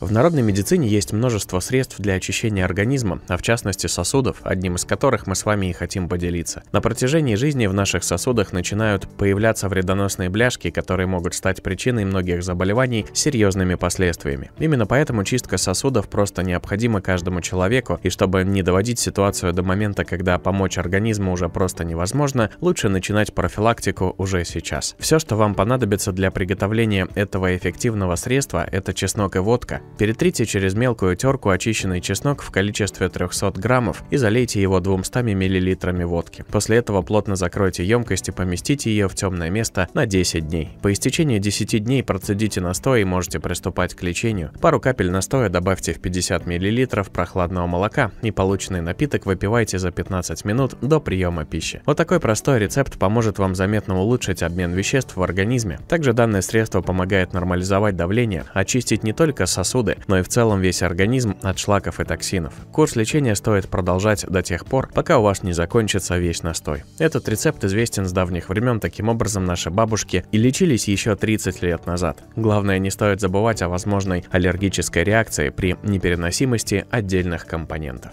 В народной медицине есть множество средств для очищения организма, а в частности сосудов, одним из которых мы с вами и хотим поделиться. На протяжении жизни в наших сосудах начинают появляться вредоносные бляшки, которые могут стать причиной многих заболеваний с серьезными последствиями. Именно поэтому чистка сосудов просто необходима каждому человеку, и чтобы не доводить ситуацию до момента, когда помочь организму уже просто невозможно, лучше начинать профилактику уже сейчас. Все, что вам понадобится для приготовления этого эффективного средства, это чеснок и водка, Перетрите через мелкую терку очищенный чеснок в количестве 300 граммов и залейте его 200 миллилитрами водки. После этого плотно закройте емкость и поместите ее в темное место на 10 дней. По истечении 10 дней процедите настой и можете приступать к лечению. Пару капель настоя добавьте в 50 миллилитров прохладного молока и полученный напиток выпивайте за 15 минут до приема пищи. Вот такой простой рецепт поможет вам заметно улучшить обмен веществ в организме. Также данное средство помогает нормализовать давление, очистить не только сосуды, сосуды, но и в целом весь организм от шлаков и токсинов. Курс лечения стоит продолжать до тех пор, пока у вас не закончится весь настой. Этот рецепт известен с давних времен, таким образом наши бабушки и лечились еще 30 лет назад. Главное, не стоит забывать о возможной аллергической реакции при непереносимости отдельных компонентов.